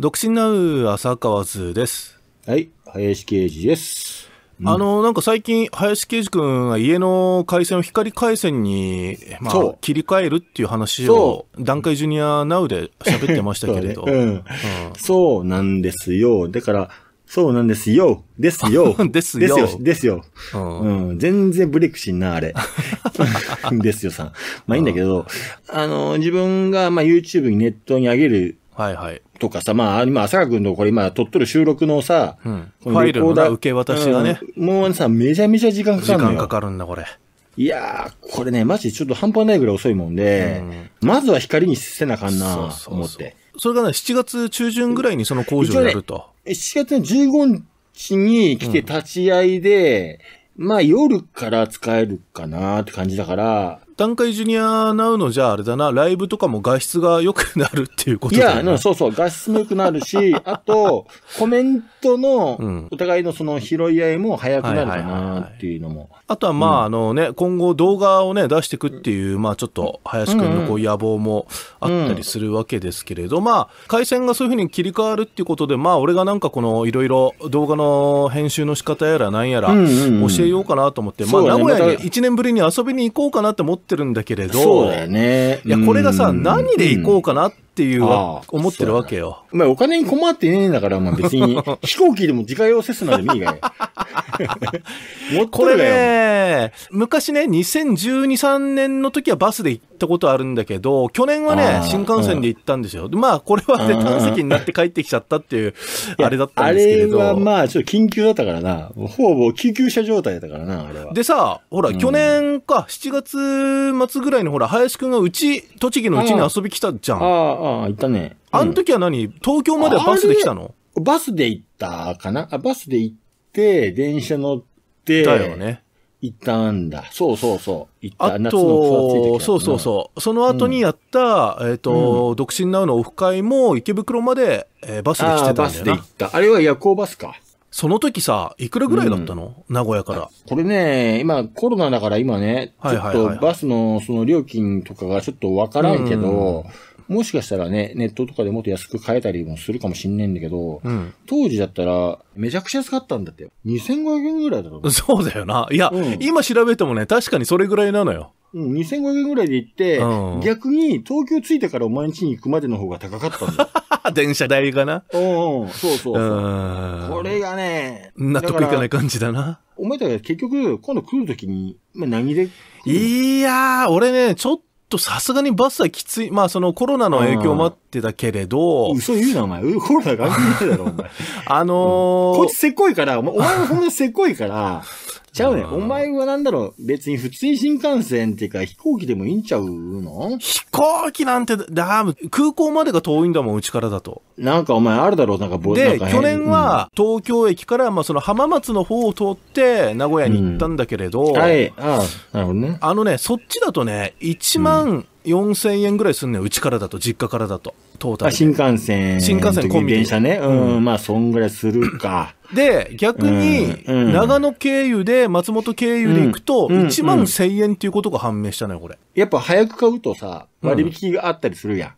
独身なう浅川図です。はい、林啓二です。あの、なんか最近、林啓二君が家の回線を光回線に、まあ、切り替えるっていう話を、段階ジュニアナウで喋ってましたけれどそ う、んそうなんですよ。だから、そうなんですよ。ですよ。ですよ。ですよ。ですよ。うん。全然ブレイクしんな、あれ。ですよさん。まあいいんだけど、あの、自分が、まあ YouTube にネットに上げるはいはい。とかさ、まあ、今、朝く君のこれ今、撮っとる収録のさ、うん、の受け渡しがね、うん、もうさ、めちゃめちゃ時間かかるの時間かかるんだ、これ。いやー、これね、マジちょっと半端ないぐらい遅いもんで、うん、まずは光にせなあかんな、思って。それがね、7月中旬ぐらいにその工場をやると。7月の15日に来て立ち会いで、まあ夜から使えるかなって感じだから、段階ジュニアなうの、じゃああれだな、ライブとかも画質が良くなるっていうことだよ、ね、いや、そうそう、画質も良くなるし、あと、コメントの、お互いのその拾い合いも早くなるかなっていうのも。あとは、まあ、うん、あのね、今後動画をね、出していくっていう、まあ、ちょっと、林くんのこう野望もあったりするわけですけれど、うんうん、まあ、回線がそういうふうに切り替わるっていうことで、まあ、俺がなんかこの、いろいろ動画の編集の仕方やらなんやら、教えようかなと思って、うんうん、まあ、名古屋に1年ぶりに遊びに行こうかなって思ってってるんだけれど、そうだよね。いや、これがさ、何で行こうかなっっていう思ってるわけよ。まあ、お金に困ってねえんだから、まあ別に、飛行機でも自家用セスナでもいいが よ。これね、昔ね、2012、3年の時はバスで行ったことあるんだけど、去年はね、新幹線で行ったんですよ。うん、まあ、これはね、胆石になって帰ってきちゃったっていう、あれだったんですけれど。あれはまあ、ちょっと緊急だったからな。ほぼ救急車状態だったからな、あれは。でさ、ほら、うん、去年か、7月末ぐらいにほら、林くんがうち、栃木のうちに遊び来たじゃん。あ、あああ、行ったね。あの時は何、東京まではバスで来たのバスで行ったかなあバスで行って、電車乗って、だよね。行ったんだ。そうそうそう。行った。あと、そうそうそう。その後にやった、うん、えっ、ー、と、うん、独身なのオフ会も池袋まで、えー、バスで来てたんだよな。バスで行った。あれは夜行バスか。その時さ、いくらぐらいだったの、うん、名古屋から。これね、今コロナだから今ね、ちょっとバスのその料金とかがちょっとわからんけど、もしかしたらね、ネットとかでもっと安く買えたりもするかもしんないんだけど、うん、当時だったら、めちゃくちゃ安かったんだって2500円ぐらいだとそうだよな。いや、うん、今調べてもね、確かにそれぐらいなのよ。うん、2500円ぐらいで行って、うん、逆に東京着いてからお前ん家に行くまでの方が高かったんだよ。電車代かな。うん、うん、そうそうそう。これがね、納得いかない感じだな。お前たち結局、今度来るときに、まあ、何でいやー、俺ね、ちょっと、とさすがにバスはきつい。まあ、そのコロナの影響もあってたけれど。嘘言うな、お前。コロナ関係ないだろ、お前。あのーうん、こいつせっこいから、お前もほんとせっこいから、ちゃうねお前はなんだろう、別に普通に新幹線っていうか飛行機でもいいんちゃうの飛行機なんて、だ空港までが遠いんだもん、うちからだと。なんかお前あるだろう、なんかボで、去年は東京駅から、まあその浜松の方を通って名古屋に行ったんだけれど、うん、はい、ああ、なるほどね。あのね、そっちだとね、1万、4000円ぐらいすんねうちからだと、実家からだと。トータル。新幹線。新幹線コンビニ。電車ね。うん、うん、まあ、そんぐらいするか。で、逆に、長野経由で、松本経由で行くと、1万1000円っていうことが判明したのよ、これ。やっぱ早く買うとさ、割引があったりするやん。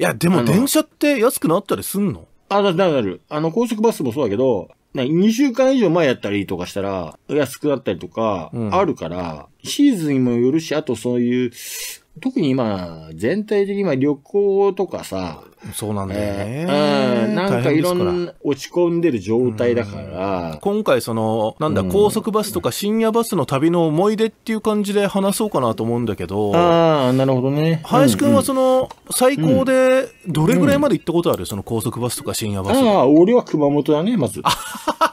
いや、でも電車って安くなったりすんのあ、なるなる。あの、高速バスもそうだけど、2週間以上前やったりとかしたら、安くなったりとか、あるから、うん、シーズンにもよるし、あとそういう、特に今、全体的に今旅行とかさ、そうなんだよね、えー。うん、なんかいろんな落ち込んでる状態だから。今回その、なんだ、高速バスとか深夜バスの旅の思い出っていう感じで話そうかなと思うんだけど。ああ、なるほどね。林くんはその、最高でどれぐらいまで行ったことある、その高速バスとか深夜バス。ああ、俺は熊本だね、まず。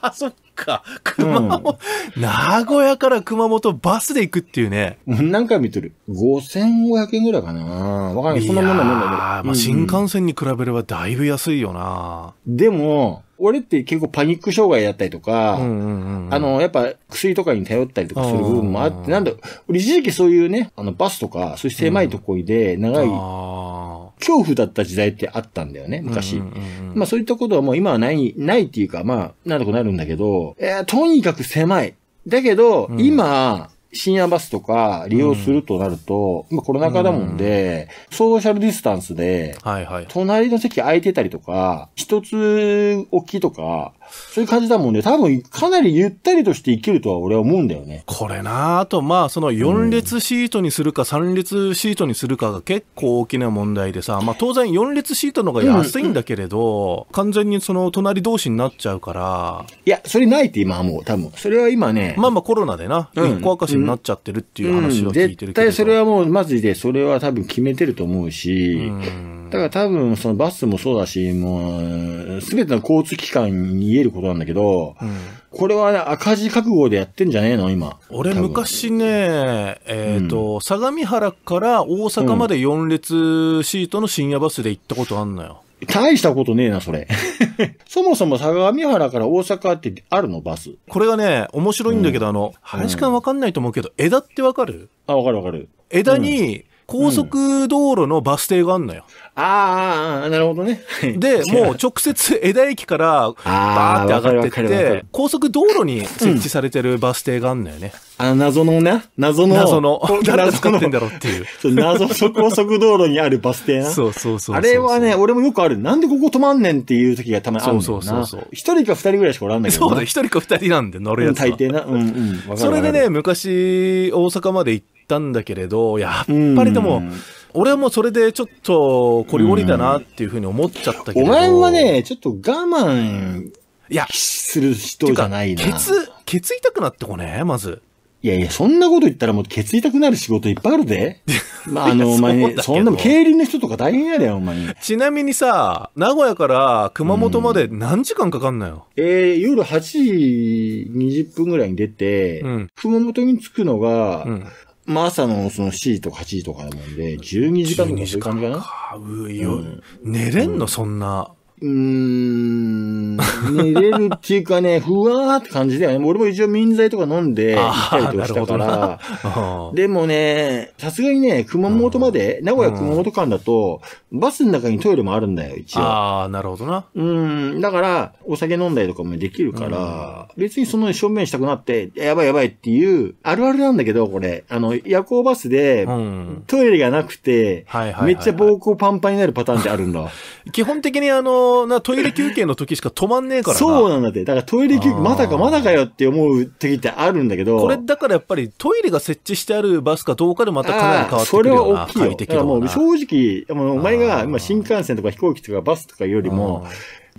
あそっか。熊本、うん、名古屋から熊本バスで行くっていうね。何回見てる ?5000 1500円ぐらいかな。わかんない。そんなもんなもんまあ、新幹線に比べればだいぶ安いよな。でも、俺って結構パニック障害やったりとか、うんうんうん、あの、やっぱ薬とかに頼ったりとかする部分もあって、なんだ、俺一時期そういうね、あのバスとか、そういう狭いとこいで長い、恐怖だった時代ってあったんだよね、昔。うんうんうん、まあそういったことはもう今はない、ないっていうか、まあ、なんとかなるんだけど、えー、とにかく狭い。だけど、うん、今、深夜バスとか利用するとなると、うん、コロナ禍だもんで、うん、ソーシャルディスタンスで、はいはい、隣の席空いてたりとか、一つ置きとか、そういう感じだもんね。多分、かなりゆったりとして生きるとは俺は思うんだよね。これなあと、まあ、その4列シートにするか3列シートにするかが結構大きな問題でさ、まあ当然4列シートの方が安いんだけれど、うん、完全にその隣同士になっちゃうから。いや、それないって今はもう多分。それは今ね。まあまあコロナでな、一、うん、個明かしになっちゃってるっていう話を聞いてるけど、うん、絶対それはもうマジでそれは多分決めてると思うし、だから多分そのバスもそうだし、もう、すべての交通機関にえることなんだけど、うん、これは、ね、赤字覚悟でやってんじゃねえの今。俺昔ね、えっ、ー、と、うん、相模原から大阪まで4列シートの深夜バスで行ったことあんのよ。大したことねえな、それ。そもそも相模原から大阪ってあるのバス。これがね、面白いんだけど、うん、あの、林間わかんないと思うけど、枝ってわかるあ、わかるわかる。枝に、高速道路のバス停があんのよ。うん、ああ、なるほどね。で、もう直接枝 駅からバーって上がってって、高速道路に設置されてるバス停があんのよね。うん、あの謎のね、謎の。謎の。誰が使ってんだろうっていう。謎の高速道路にあるバス停な。そうそうそうあれはね、俺もよくある。なんでここ止まんねんっていう時がたまにあるんだそうそうそう。一人か二人ぐらいしかおらんないけど。そうだ、一人か二人なんで乗るやつは。大抵な。うんうん。それでね、昔大阪まで行って、ったんだけれど、やっぱりでも、俺はもうそれでちょっと、こりごりだなっていうふうに思っちゃったけど。お前はね、ちょっと我慢、いや、する人じゃないな。ケツ、ケツ痛くなってこね、まず。いやいや、そんなこと言ったらもうケツ痛くなる仕事いっぱいあるで。まあ、あの、お前、そんな、も競輪の人とか大変やで、お前。ちなみにさ、名古屋から熊本まで何時間かかんのよ。うん、えー、夜8時20分ぐらいに出て、うん、熊本に着くのが、うん、まあ朝のその4時とか8時とかなもんで、12時間とかそういう感じかな。かうよ、うん、寝れんの、そんな。うーん。寝れるっていうかね、ふわーって感じだよね。俺も一応民剤とか飲んで、行ったりとかしたから。でもね、さすがにね、熊本まで、うん、名古屋熊本間だと、バスの中にトイレもあるんだよ、一応。ああ、なるほどな。うん。だから、お酒飲んだりとかもできるから、うん、別にその正面したくなって、やばいやばいっていう、あるあるなんだけど、これ。あの、夜行バスで、うん、トイレがなくて、めっちゃ膀胱パンパンになるパターンってあるんだ。基本的にあの、なトイレ休憩の時しか止まんねえからな。そうなんだって。だからトイレ休憩、まだかまだかよって思う時ってあるんだけど。これだからやっぱりトイレが設置してあるバスかどうかでまたかなり変わってくるよな。それは大きいよ。だからもう正直、もうお前が今新幹線とか飛行機とかバスとかよりも、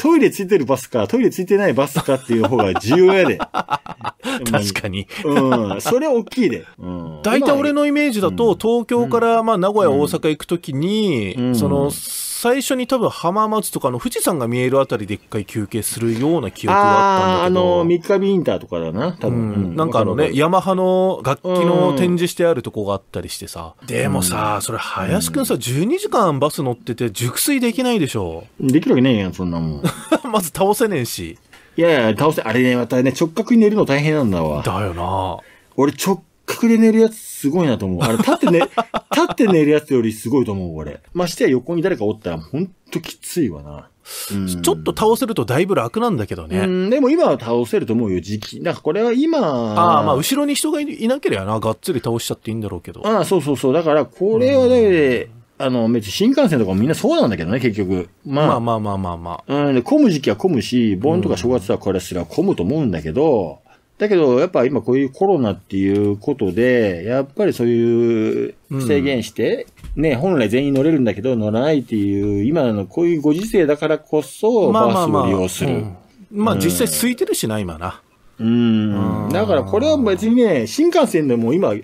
トイレついてるバスか、トイレついてないバスかっていう方が重要やで。確かに。うん。それ大きいで。うん。大体俺のイメージだと、東京から、まあ、名古屋、大阪行くときに、その、最初に多分浜松とかの富士山が見えるあたりで一回休憩するような記憶があったんだけど。あ、あの三日ビインターとかだな、多分。なんかあのね、ヤマハの楽器の展示してあるとこがあったりしてさ。でもさ、それ林くんさ、12時間バス乗ってて熟睡できないでしょ。できるわけねえやん、そんなもん。まず倒せねえし。いやいや、倒せ、あれね、またね、直角に寝るの大変なんだわ。だよな俺直角で寝るやつすごいなと思う。あれ、立ってね、立って寝るやつよりすごいと思う、俺。ましてや横に誰かおったら、ほんときついわな。うん、ちょっと倒せるとだいぶ楽なんだけどね。うん、でも今は倒せると思うよ、時期。だからこれは今。ああ、まあ後ろに人がいなければな、がっつり倒しちゃっていいんだろうけど。ああ、そうそうそう。だからこれはね、うんあの、別に新幹線とかもみんなそうなんだけどね、結局。まあ、まあまあまあまあまあうん、で、混む時期は混むし、盆とか正月はこれすら混むと思うんだけど、だけど、やっぱ今こういうコロナっていうことで、やっぱりそういう制限して、うん、ね、本来全員乗れるんだけど乗らないっていう、今のこういうご時世だからこそ、バスを利用する。まあ、実際空いてるしな、今な。うん。だからこれは別にね、新幹線でも今、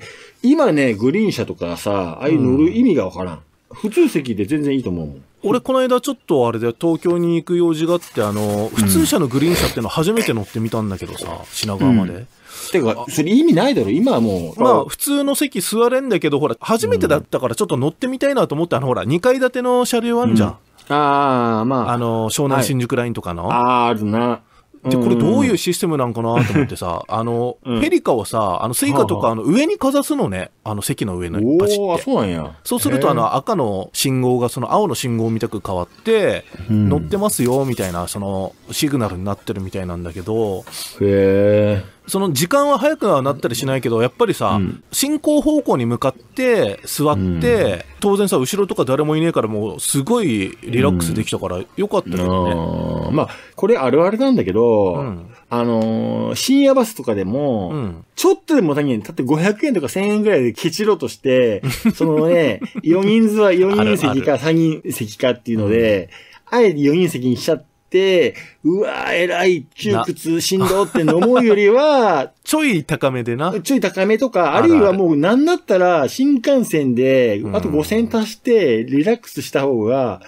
今ね、グリーン車とかさ、ああいう乗る意味がわからん。普通席で全然いいと思うもん。俺、この間ちょっとあれで東京に行く用事があって、あの、普通車のグリーン車っての初めて乗ってみたんだけどさ、品川まで。うんてか、それ意味ないだろ、今はもう。まあ、普通の席座れんだけど、ほら、初めてだったからちょっと乗ってみたいなと思って、あの、ほら、2階建ての車両あるじゃん。うん、ああ、まあ。あの、湘南新宿ラインとかの。はい、ああ、あるな。で、これどういうシステムなんかなと思ってさ、あの、フェペリカをさ、あの、スイカとか、あの、上にかざすのね、あの、席の上のパチって。そうなんや。そうすると、あの、赤の信号が、その、青の信号を見たく変わって、乗ってますよ、みたいな、その、シグナルになってるみたいなんだけど、へえ。その時間は早くはなったりしないけど、やっぱりさ、うん、進行方向に向かって座って、うん、当然さ、後ろとか誰もいねえから、もうすごいリラックスできたから、よかったよね、うん、まあ、これあるあるなんだけど、あのー、深夜バスとかでも、ちょっとでも何だって500円とか1000円ぐらいでケチろうとして、そのね、4人座、4人席か3人席かっていうので、あえて4人席にしちゃって、て、うわえらい、窮屈、しんどって思うよりは、ちょい高めでな。ちょい高めとか、あるいはもうなんだったら、新幹線で、あと5000足して、リラックスした方が、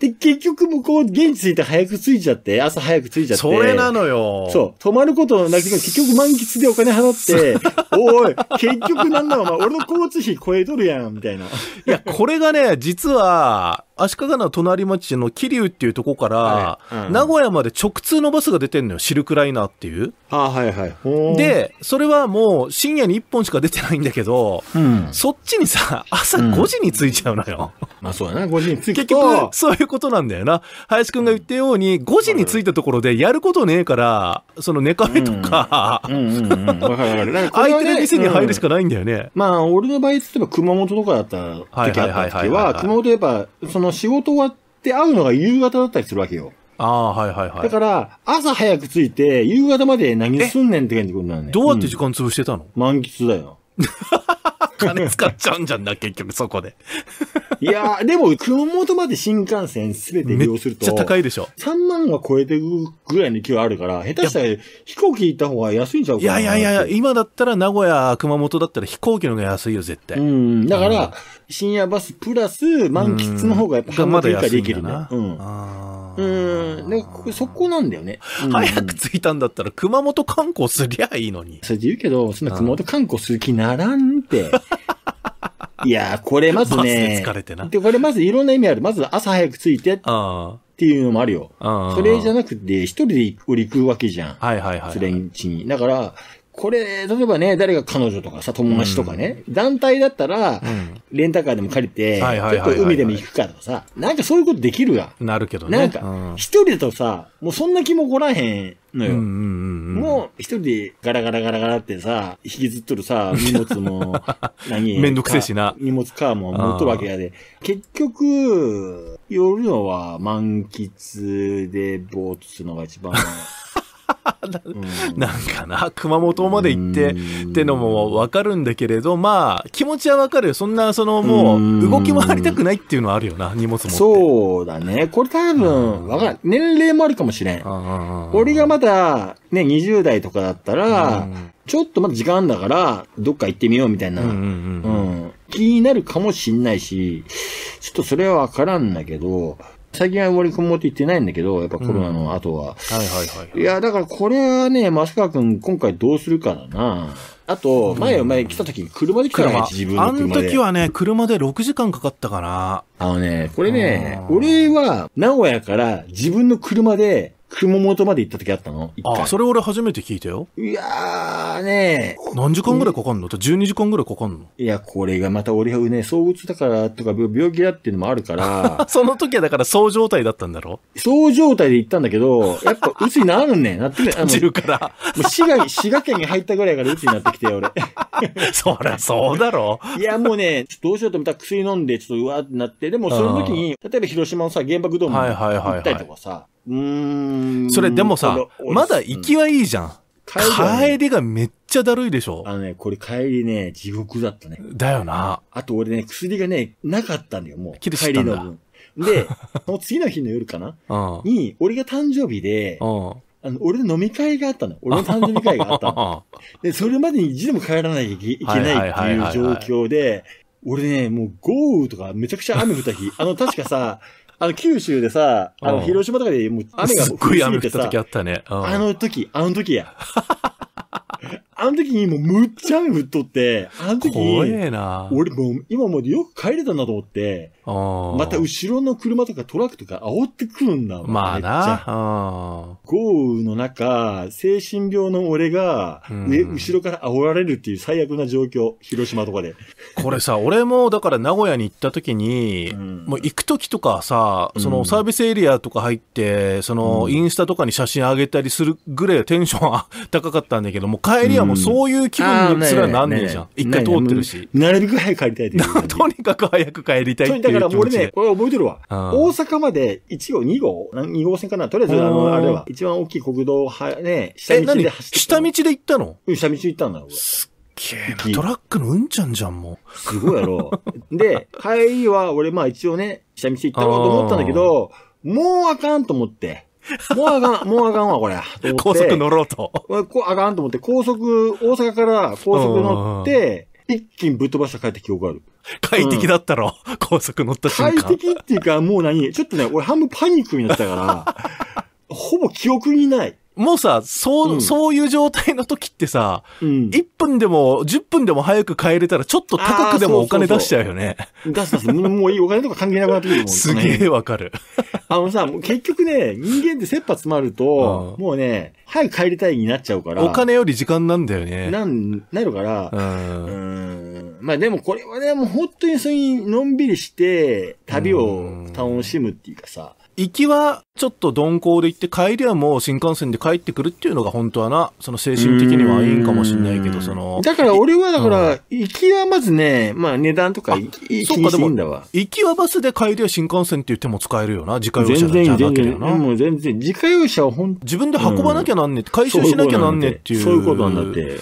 で、結局向こう、現地着いて早く着いちゃって、朝早く着いちゃって。それなのよ。そう。泊まることなくて、結局満喫でお金払って、おい、結局なんだお前、俺の交通費超えとるやん、みたいな。いや、これがね、実は、足利の隣町の桐生っていうとこから、うん、名古屋まで直通のバスが出てんのよ、シルクライナーっていう。あ、はいはい。で、それはもう深夜に1本しか出てないんだけど、うん、そっちにさ、朝5時に着いちゃうのよ。うん、まあそうやな、5時に着い結局、そういうことなんだよな。林くんが言ったように、5時に着いたところでやることねえから、そのネカフェとか、空いてる店に入るしかないんだよね。まあ、俺の場合、例えば熊本とかだった時あった時は、熊本やっぱ、そのの仕事終わって会うのが夕方だったりするわけよ。ああ、はいはいはい。だから、朝早く着いて、夕方まで何すんねんって感じになるね。どうやって時間潰してたの、うん、満喫だよ。金使っちゃうんじゃんな、結局そこで。いやー、でも、熊本まで新幹線すべて利用すると。めっちゃ高いでしょ。3万は超えてるぐらいの勢いあるから、下手したら飛行機行った方が安いんちゃうかいやいやいや、今だったら名古屋、熊本だったら飛行機の方が安いよ、絶対。うん。だから、深夜バスプラス満喫の方がやっぱ半額以下できるうん。うん。ね、そこなんだよね。早く着いたんだったら熊本観光すりゃいいのに。それで言うけど、そんな熊本観光する気ならんって。いやこれまずね。疲れてな。で、これまずいろんな意味ある。まず朝早く着いて。っていうのもあるよ。それじゃなくて、一人で俺行くわけじゃん。はいはいはい、はい。連中に。だから、これ、例えばね、誰が彼女とかさ、友達とかね、うん、団体だったら、レンタカーでも借りて、ちょっと海でも行くかとかさ、なんかそういうことできるが。なるけどね。なんか、一人だとさ、もうそんな気もこらへんのよ。もう一人でガラガラガラガラってさ、引きずっとるさ、荷物も、何めんどくせえしな。荷物カーも持っとるわけやで。結局、夜のは満喫でぼーっとするのが一番 なんかな、熊本まで行ってってのもわかるんだけれど、まあ、気持ちはわかるよ。そんな、そのもう、動き回りたくないっていうのはあるよな、荷物も。そうだね。これ多分、わかる年齢もあるかもしれん。俺がまだ、ね、20代とかだったら、ちょっとまだ時間だから、どっか行ってみようみたいな。気になるかもしんないし、ちょっとそれはわからんだけど、最近は森君もって言ってないんだけど、やっぱコロナの後は。うん、はいはいはい。いや、だからこれはね、増川君今回どうするかだな。あと、前は前来た時車で来たの、ん、自分の車で。あの時はね、車で6時間かかったかな。あのね、これね、俺は名古屋から自分の車で熊本まで行った時あったのあ、それ俺初めて聞いたよ。いやーね何時間ぐらいかかんの、?12 時間ぐらいかかんのいや、これがまた俺はね、躁鬱だからとか病気だっていうのもあるから。その時はだからそう状態だったんだろそう状態で行ったんだけど、やっぱ鬱になるね。なってる。あの、から。もう滋賀、滋賀県に入ったぐらいから鬱になってきて俺。そりゃそうだろ。いや、もうね、ちょっとどうしようと思ったら薬飲んで、ちょっとうわーってなって、でもその時に、例えば広島のさ、原爆ドーム行ったりとかさ、はいはいはいはいうん。それでもさ、まだ行きはいいじゃん。帰り帰りがめっちゃだるいでしょあのね、これ帰りね、地獄だったね。だよな。あと俺ね、薬がね、なかったんだよ、もう。帰りの分。で、その次の日の夜かなに、俺が誕生日で、あの、俺の飲み会があったの。俺の誕生日会があったの。で、それまでに一度も帰らなきゃいけいけないっていう状況で、俺ね、もう豪雨とかめちゃくちゃ雨降った日、あの、確かさ、あの、九州でさ、あの、広島とかでもう雨が降すてすっごい雨降った時あったね。あの時、あの時や。あの時にもうむっちゃ雨降っとって、あの時に、俺もう今までよく帰れたなと思って、また後ろの車とかトラックとか煽ってくるんだもん。まあな。豪雨の中、精神病の俺が、上、後ろから煽られるっていう最悪な状況、広島とかで。これさ、俺もだから名古屋に行った時に、もう行く時とかさ、そのサービスエリアとか入って、そのインスタとかに写真上げたりするぐらいテンション 高かったんだけど、もう帰りはもうもそういう気分にすらなんねえじゃん。一回通ってるし。なるべく早く帰りたいとう。とにかく早く帰りたいっていうだから俺ね、これ覚えてるわ。大阪まで1号、2号、2号線かな。とりあえず、あの、あれは、一番大きい国道は、ね、下道で走って。下道で行ったの下道行ったんだ、俺。トラックのうんちゃんじゃん、もう。すごいやろ。で、帰りは、俺、まあ一応ね、下道行ったろうと思ったんだけど、もうあかんと思って。もうあかん、もうあかんわ、これ。高速乗ろうと。こあかんと思って、高速、大阪から高速乗って、一気にぶっ飛ばした帰った記憶がある。快適だったろ、うん、高速乗った瞬間。快適っていうか、もう何ちょっとね、俺半分パニックになったから、ほぼ記憶にない。もうさ、そう、うん、そういう状態の時ってさ、うん、1分でも10分でも早く帰れたらちょっと高くでもお金出しちゃうよね。そうそうそう出す出す。もういいお金とか関係なくなってくるもん、ね、すげえわかる。あのさ、結局ね、人間って切羽詰まると、うん、もうね、早く帰りたいになっちゃうから。お金より時間なんだよね。なん、なるから。うん。うんまあでもこれはね、もう本当にそういうのんびりして、旅を楽しむっていうかさ。行きはちょっと鈍行で行って帰りはもう新幹線で帰ってくるっていうのが本当はな、その精神的にはいいんかもしれないけど、その。だから俺はだから、行きはまずね、まあ値段とかいいそう行きはバスで帰りは新幹線っていう手も使えるよな、自家用車じゃなければな。全然、全然、自家用車はほん自分で運ばなきゃななんね回収しなきゃなんねっていう。そういうことんだって。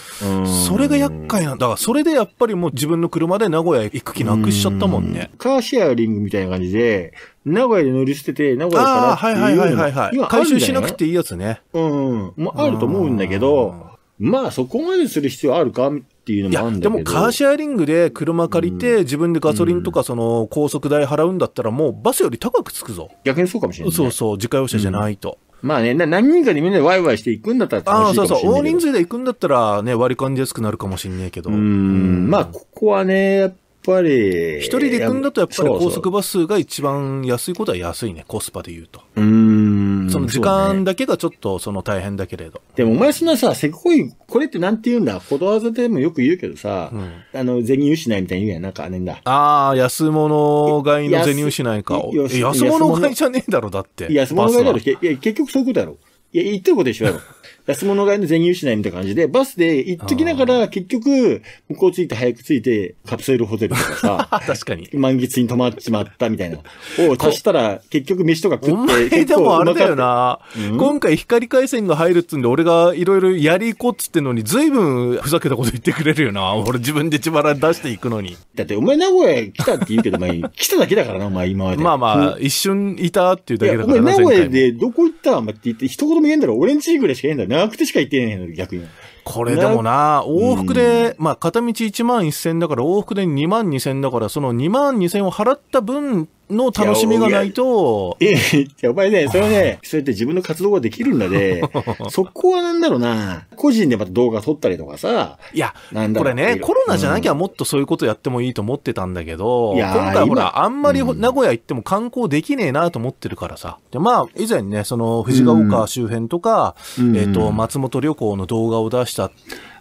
それが厄介なんだ。から、それでやっぱりもう自分の車で名古屋行く気なくしちゃったもんね。ーんカーシェアリングみたいな感じで、名古屋で乗り捨てて、名古屋からはいはいはいはい、はい。回収しなくていいやつね。うん。もあると思うんだけど、まあそこまでする必要あるかっていうのもあるんでもカーシェアリングで車借りて、自分でガソリンとかその高速代払うんだったらもうバスより高くつくぞ。逆にそうかもしれない、ね、そうそう、自家用車じゃないと。うんまあね、何人かでみんなでワイワイしていくんだったら楽しいかもしれない。あそうそう。大人数で行くんだったらね、割り勘でやすくなるかもしんないけど。うん。まあ、ここはね、やっぱり。一人で行くんだとやっぱり高速バスが一番安いことは安いね、コスパで言うと。うん。その時間だけがちょっとその大変だけれど。ね、でもお前そんなさ、せっこい、これってなんて言うんだことわざでもよく言うけどさ、うん、あの、銭失いみたいに言うやん。なんかあれんだ。ああ、安物買いの銭失いか。安物買いじゃねえだろ、だって。安物買いだろ。結局そういうことやろ。いや、言ってること一緒やろ。安物買いの全入しないみたいな感じで、バスで行っときながら、結局、向こう着いて早く着いて、カプセルホテルとかさ、確かに。満月に泊まっちまったみたいな。を足したら、結局飯とか食って、結構でもあれだよな、うん、今回光回線が入るっつんで、俺がいろいろやり行こうっつってのに、ずいぶんふざけたこと言ってくれるよな。俺自分で自腹出していくのに。だって、お前名古屋来たって言うけど、前、来ただけだからな、お前今まで。まあまあ、一瞬いたっていうだけだからな。お前名古屋でどこ行ったお前って言って、一言も言えんだろ。俺んちぐらいしか言えんだろ。長くてしか行ってねえの、逆に。これでもな、往復で、まあ、片道1万1000だから、往復で2万2000だから、その2万2000を払った分の楽しみがないと。いや、いやお前ね、それね、そうやって自分の活動ができるんだで、そこはなんだろうな、個人でまた動画撮ったりとかさ。いや、なんだこれね、コロナじゃなきゃもっとそういうことやってもいいと思ってたんだけど、いや今回ほら、あんまり名古屋行っても観光できねえなと思ってるからさ。で、まあ、以前ね、その、藤ヶ丘周辺とか、うん、えっ、ー、と、松本旅行の動画を出した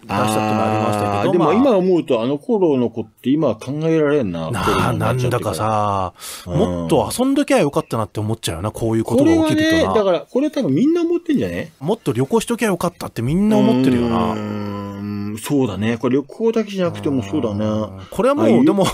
出したってありましたけど。でも今思うと、あの頃の子って今は考えられんな。ななんだかさ、うん、もっと遊んどきゃよかったなって思っちゃうよな、こういうことが起きるとな。ね、だから、これ多分みんな思ってんじゃねもっと旅行しときゃよかったってみんな思ってるよな。そうだね。これ旅行だけじゃなくてもそうだね。これはもう、でも、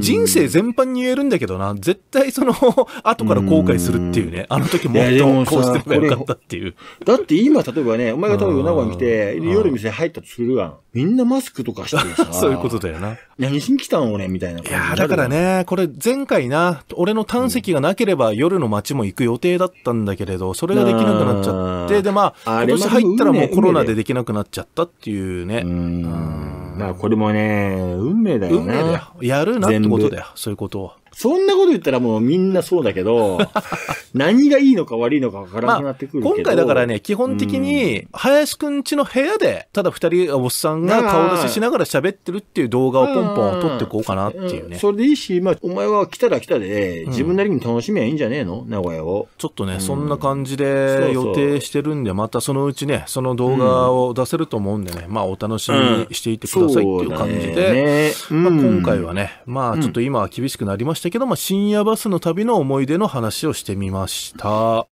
人生全般に言えるんだけどな、絶対その、後から後悔するっていうね、あの時もっとこうしてもよかったっていう。だって今、例えばね、お前が多分夜中に来て、夜店入ったとするわん。みんなマスクとかしてさ。そういうことだよな。何しに来たん俺みたいないや、だからね、これ前回な、俺の胆石がなければ夜の街も行く予定だったんだけれど、それができなくなっちゃって、で、まあ、今年入ったらもうコロナでできなくなっちゃったっていうね。うん。まあ、これもね、運命だよね。運命だよ。やるなってことだよ。そういうことを。そんなこと言ったらもうみんなそうだけど、何がいいのか悪いのかわからなくなってくるけど、まあ、今回だからね、基本的に、林くんちの部屋で、ただ二人、おっさんが顔出ししながら喋ってるっていう動画をポンポン撮ってこうかなっていうね。それでいいし、まあ、お前は来たら来たで、自分なりに楽しみはいいんじゃねえの名古屋を。ちょっとね、そんな感じで予定してるんで、またそのうちね、その動画を出せると思うんでね、まあ、お楽しみにしていてくださいっていう感じで、まあ、今回はね、まあ、ちょっと今は厳しくなりましたけど、まあ、深夜バスの旅の思い出の話をしてみました。した。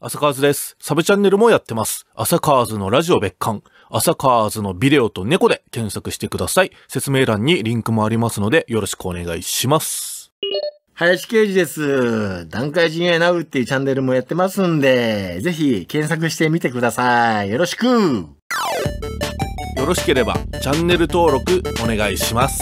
朝カーズです。サブチャンネルもやってます。朝カーズのラジオ別館、朝カーズのビデオと猫で検索してください。説明欄にリンクもありますので、よろしくお願いします。林刑事です。段階陣営ナウっていうチャンネルもやってますんで、ぜひ検索してみてください。よろしくよろしければチャンネル登録お願いします。